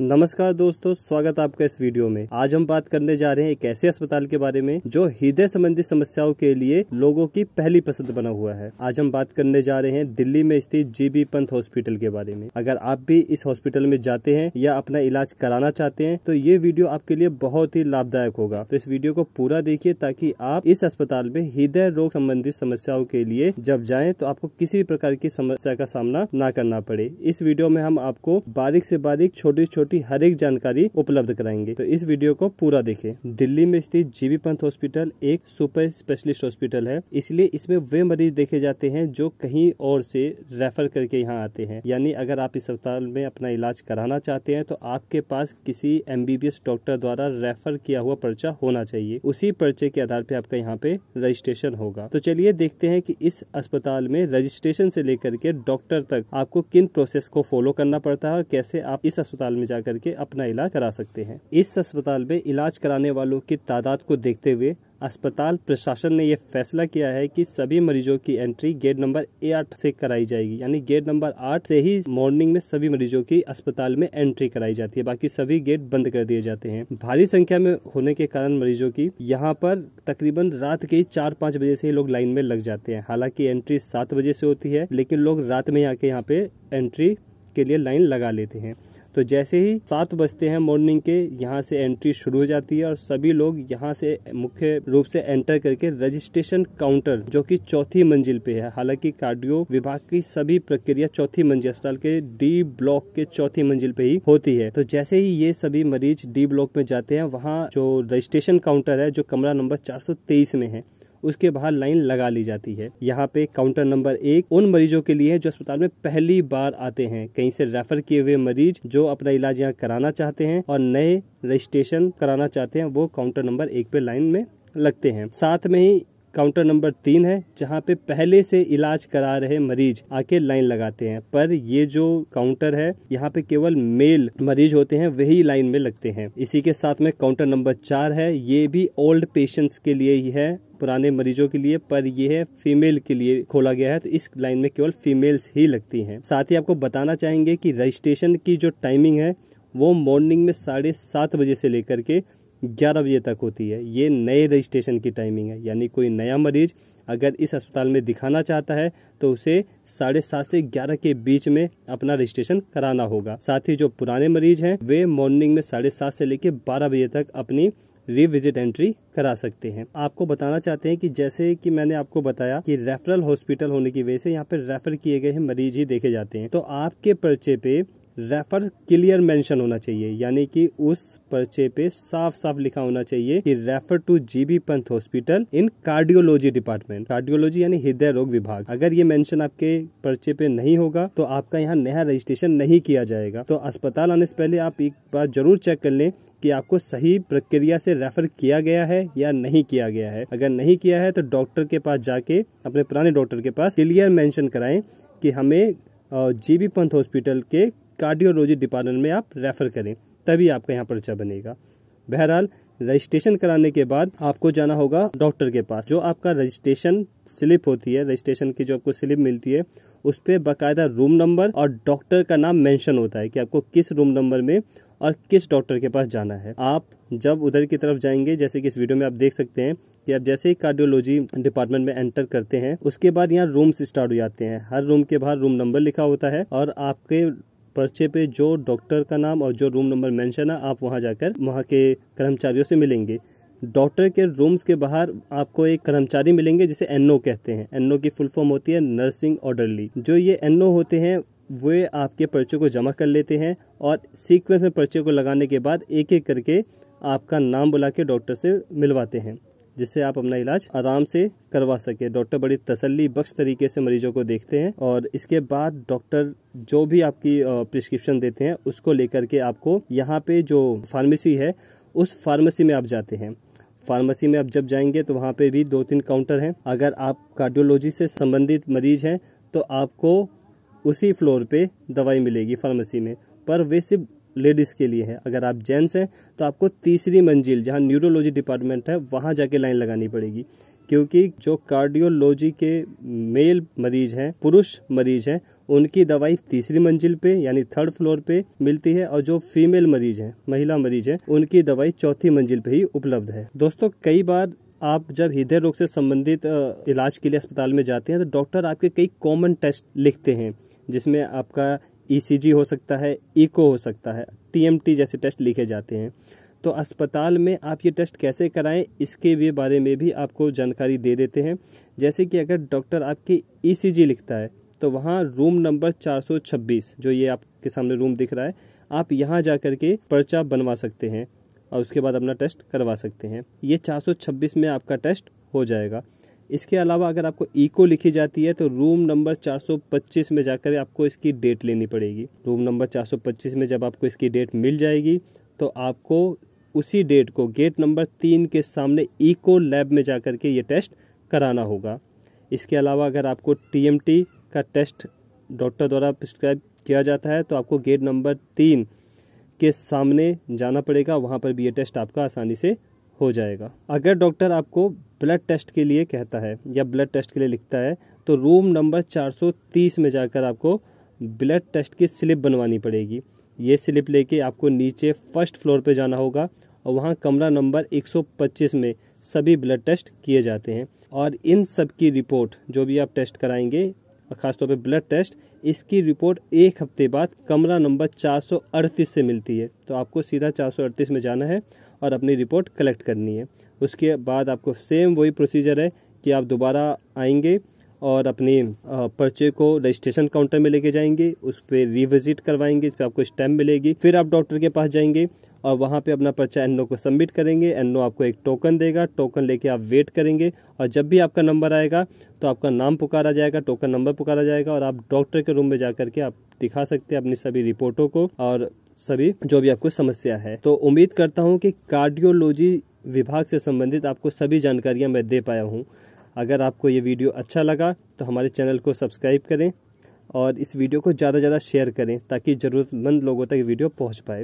नमस्कार दोस्तों स्वागत आपका इस वीडियो में आज हम बात करने जा रहे हैं एक ऐसे अस्पताल के बारे में जो हृदय संबंधी समस्याओं के लिए लोगों की पहली पसंद बना हुआ है आज हम बात करने जा रहे हैं दिल्ली में स्थित जीबी पंत हॉस्पिटल के बारे में अगर आप भी इस हॉस्पिटल में जाते हैं या अपना इलाज कराना चाहते हैं तो ये वीडियो आपके लिए बहुत ही लाभदायक होगा तो इस वीडियो को पूरा देखिए ताकि आप इस अस्पताल में हृदय रोग संबंधी समस्याओं के लिए जब जाए तो आपको किसी भी प्रकार की समस्या का सामना न करना पड़े इस वीडियो में हम आपको बारीक से बारीक छोटी छोटी छोटी हर एक जानकारी उपलब्ध कराएंगे तो इस वीडियो को पूरा देखे दिल्ली में स्थित जीबी पंत हॉस्पिटल एक सुपर स्पेशलिस्ट हॉस्पिटल है इसलिए इसमें वे मरीज देखे जाते हैं जो कहीं और से रेफर करके यहाँ आते हैं यानी अगर आप इस अस्पताल में अपना इलाज कराना चाहते हैं तो आपके पास किसी एमबीबीएस डॉक्टर द्वारा रेफर किया हुआ पर्चा होना चाहिए उसी पर्चे के आधार पर आपका यहाँ पे रजिस्ट्रेशन होगा तो चलिए देखते हैं की इस अस्पताल में रजिस्ट्रेशन से लेकर के डॉक्टर तक आपको किन प्रोसेस को फॉलो करना पड़ता है और कैसे आप इस अस्पताल में जाकर के अपना इलाज करा सकते हैं इस अस्पताल में इलाज कराने वालों की तादाद को देखते हुए अस्पताल प्रशासन ने यह फैसला किया है कि सभी मरीजों की एंट्री गेट नंबर ए आठ से कराई जाएगी यानी गेट नंबर आठ से ही मॉर्निंग में सभी मरीजों की अस्पताल में एंट्री कराई जाती है बाकी सभी गेट बंद कर दिए जाते हैं भारी संख्या में होने के कारण मरीजों की यहाँ पर तकरीबन रात के चार पाँच बजे से ही लोग लाइन में लग जाते हैं हालांकि एंट्री सात बजे से होती है लेकिन लोग रात में आके यहाँ पे एंट्री के लिए लाइन लगा लेते हैं तो जैसे ही सात बजते हैं मॉर्निंग के यहाँ से एंट्री शुरू हो जाती है और सभी लोग यहाँ से मुख्य रूप से एंटर करके रजिस्ट्रेशन काउंटर जो कि चौथी मंजिल पे है हालांकि कार्डियो विभाग की सभी प्रक्रिया चौथी मंजिल अस्पताल के डी ब्लॉक के चौथी मंजिल पे ही होती है तो जैसे ही ये सभी मरीज डी ब्लॉक में जाते हैं वहाँ जो रजिस्ट्रेशन काउंटर है जो कमरा नंबर चार में है उसके बाहर लाइन लगा ली जाती है यहाँ पे काउंटर नंबर एक उन मरीजों के लिए है जो अस्पताल में पहली बार आते हैं कहीं से रेफर किए हुए मरीज जो अपना इलाज यहाँ कराना चाहते हैं और नए रजिस्ट्रेशन कराना चाहते हैं वो काउंटर नंबर एक पे लाइन में लगते हैं साथ में ही काउंटर नंबर तीन है जहाँ पे पहले से इलाज करा रहे मरीज आके लाइन लगाते हैं पर ये जो काउंटर है यहाँ पे केवल मेल मरीज होते हैं वही लाइन में लगते हैं इसी के साथ में काउंटर नंबर चार है ये भी ओल्ड पेशेंट्स के लिए ही है पुराने मरीजों के लिए पर यह है फीमेल के लिए खोला गया है तो इस लाइन में केवल फीमेल्स ही लगती हैं साथ ही आपको बताना चाहेंगे कि रजिस्ट्रेशन की जो टाइमिंग है वो मॉर्निंग में साढ़े सात बजे से लेकर के ग्यारह बजे तक होती है ये नए रजिस्ट्रेशन की टाइमिंग है यानी कोई नया मरीज अगर इस अस्पताल में दिखाना चाहता है तो उसे साढ़े सात से ग्यारह के बीच में अपना रजिस्ट्रेशन कराना होगा साथ ही जो पुराने मरीज हैं वे मॉर्निंग में साढ़े सात से लेकर बारह बजे तक अपनी रिविजिट एंट्री करा सकते हैं आपको बताना चाहते हैं कि जैसे कि मैंने आपको बताया कि रेफरल हॉस्पिटल होने की वजह से यहाँ पर रेफर किए गए मरीज ही देखे जाते हैं तो आपके पर्चे पे रेफर क्लियर मेंशन होना चाहिए यानी कि उस पर्चे पे साफ साफ लिखा होना चाहिए कि refer to GB Pant hospital in cardiology department cardiology यानी हृदय रोग विभाग अगर ये मेंशन आपके पर्चे पे नहीं होगा तो आपका यहाँ नया रजिस्ट्रेशन नहीं किया जाएगा तो अस्पताल आने से पहले आप एक बार जरूर चेक कर लें कि आपको सही प्रक्रिया से रेफर किया गया है या नहीं किया गया है अगर नहीं किया है तो डॉक्टर के पास जाके अपने पुराने डॉक्टर के पास क्लियर मेंशन कराएं कि हमें जीबी पंथ हॉस्पिटल के कार्डियोलॉजी डिपार्टमेंट में आप रेफ़र करें तभी आपका यहाँ पर्चा बनेगा बहरहाल रजिस्ट्रेशन कराने के बाद आपको जाना होगा डॉक्टर के पास जो आपका रजिस्ट्रेशन स्लिप होती है रजिस्ट्रेशन की जो आपको स्लिप मिलती है उस पर बाकायदा रूम नंबर और डॉक्टर का नाम मेंशन होता है कि आपको किस रूम नंबर में और किस डॉक्टर के पास जाना है आप जब उधर की तरफ जाएंगे जैसे कि इस वीडियो में आप देख सकते हैं कि आप जैसे ही कार्डियोलॉजी डिपार्टमेंट में एंटर करते हैं उसके बाद यहाँ रूम्स स्टार्ट हो जाते हैं हर रूम के बाहर रूम नंबर लिखा होता है और आपके पर्चे पे जो डॉक्टर का नाम और जो रूम नंबर मेंशन है आप वहाँ जाकर वहाँ के कर्मचारियों से मिलेंगे डॉक्टर के रूम्स के बाहर आपको एक कर्मचारी मिलेंगे जिसे एनओ कहते हैं एनओ की फुल फॉर्म होती है नर्सिंग ऑर्डरली जो ये एनओ होते हैं वे आपके पर्चे को जमा कर लेते हैं और सीक्वेंस में पर्चे को लगाने के बाद एक एक करके आपका नाम बुला के डॉक्टर से मिलवाते हैं जिससे आप अपना इलाज आराम से करवा सके डॉक्टर बड़ी तसल्ली बख्श तरीके से मरीजों को देखते हैं और इसके बाद डॉक्टर जो भी आपकी प्रिस्क्रिप्शन देते हैं उसको लेकर के आपको यहाँ पे जो फार्मेसी है उस फार्मेसी में आप जाते हैं फार्मेसी में आप जब जाएंगे तो वहाँ पे भी दो तीन काउंटर हैं अगर आप कार्डियोलॉजी से संबंधित मरीज हैं तो आपको उसी फ्लोर पे दवाई मिलेगी फार्मेसी में पर वे सिर्फ लेडीज़ के लिए है अगर आप जेंट्स हैं तो आपको तीसरी मंजिल जहाँ न्यूरोलॉजी डिपार्टमेंट है वहाँ जाके लाइन लगानी पड़ेगी क्योंकि जो कार्डियोलॉजी के मेल मरीज हैं पुरुष मरीज हैं उनकी दवाई तीसरी मंजिल पे यानी थर्ड फ्लोर पे मिलती है और जो फीमेल मरीज हैं महिला मरीज हैं उनकी दवाई चौथी मंजिल पे ही उपलब्ध है दोस्तों कई बार आप जब हृदय रोग से संबंधित इलाज के लिए अस्पताल में जाते हैं तो डॉक्टर आपके कई कॉमन टेस्ट लिखते हैं जिसमें आपका ईसीजी e हो सकता है इको e हो सकता है टीएमटी जैसे टेस्ट लिखे जाते हैं तो अस्पताल में आप ये टेस्ट कैसे कराएं इसके भी बारे में भी आपको जानकारी दे देते हैं जैसे कि अगर डॉक्टर आपकी ईसीजी लिखता है तो वहाँ रूम नंबर 426 जो ये आपके सामने रूम दिख रहा है आप यहाँ जा कर के पर्चा बनवा सकते हैं और उसके बाद अपना टेस्ट करवा सकते हैं ये 426 में आपका टेस्ट हो जाएगा इसके अलावा अगर आपको इको लिखी जाती है तो रूम नंबर 425 में जाकर आपको इसकी डेट लेनी पड़ेगी रूम नंबर 425 में जब आपको इसकी डेट मिल जाएगी तो आपको उसी डेट को गेट नंबर तीन के सामने इको लैब में जा के ये टेस्ट कराना होगा इसके अलावा अगर आपको टी का टेस्ट डॉक्टर द्वारा प्रिस्क्राइब किया जाता है तो आपको गेट नंबर तीन के सामने जाना पड़ेगा वहाँ पर भी ये टेस्ट आपका आसानी से हो जाएगा अगर डॉक्टर आपको ब्लड टेस्ट के लिए कहता है या ब्लड टेस्ट के लिए लिखता है तो रूम नंबर 430 में जाकर आपको ब्लड टेस्ट की स्लिप बनवानी पड़ेगी ये स्लिप लेके आपको नीचे फर्स्ट फ्लोर पे जाना होगा और वहाँ कमरा नंबर 125 में सभी ब्लड टेस्ट किए जाते हैं और इन सब की रिपोर्ट जो भी आप टेस्ट कराएंगे और ख़ासतौर पर ब्लड टेस्ट इसकी रिपोर्ट एक हफ्ते बाद कमरा नंबर चार से मिलती है तो आपको सीधा चार में जाना है और अपनी रिपोर्ट कलेक्ट करनी है उसके बाद आपको सेम वही प्रोसीजर है कि आप दोबारा आएंगे और अपनी पर्चे को रजिस्ट्रेशन काउंटर में लेके जाएंगे उस पर रिविजिट करवाएंगे इस पर आपको स्टैम्प मिलेगी फिर आप डॉक्टर के पास जाएंगे और वहाँ पे अपना पर्चा एन को सबमिट करेंगे एन आपको एक टोकन देगा टोकन लेके आप वेट करेंगे और जब भी आपका नंबर आएगा तो आपका नाम पुकारा जाएगा टोकन नंबर पुकारा जाएगा और आप डॉक्टर के रूम में जा करके आप दिखा सकते हैं अपनी सभी रिपोर्टों को और सभी जो भी आपको समस्या है तो उम्मीद करता हूँ कि कार्डियोलॉजी विभाग से संबंधित आपको सभी जानकारियाँ मैं दे पाया हूँ अगर आपको ये वीडियो अच्छा लगा तो हमारे चैनल को सब्सक्राइब करें और इस वीडियो को ज़्यादा से ज़्यादा शेयर करें ताकि ज़रूरतमंद लोगों तक वीडियो पहुँच पाए